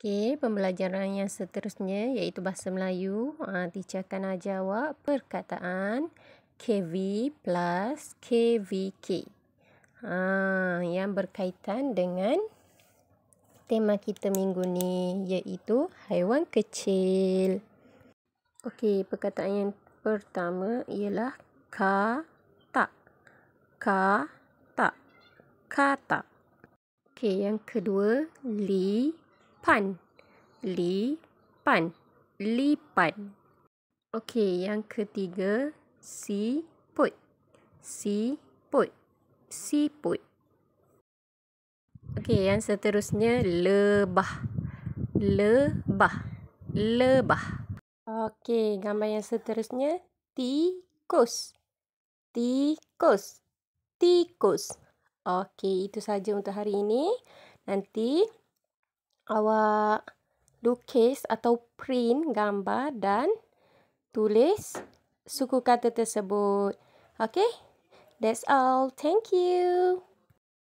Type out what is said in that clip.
Okey, pembelajaran yang seterusnya iaitu bahasa Melayu. Uh, ah, teacher akan ajar awak perkataan KV plus KVK. Uh, ah, yang berkaitan dengan tema kita minggu ni iaitu haiwan kecil. Okey, perkataan yang pertama ialah kata. Kata. Kata. Okey, yang kedua li pan. Li pan. Li pan. Okey, yang ketiga si put. Si put. Si put. Okey, yang seterusnya lebah. Lebah. Lebah. Okey, gambar yang seterusnya tikus. Tikus. Tikus. Okey, itu saja untuk hari ini. Nanti awak lukis atau print gambar dan tulis suku kata tersebut. Okay, that's all. Thank you.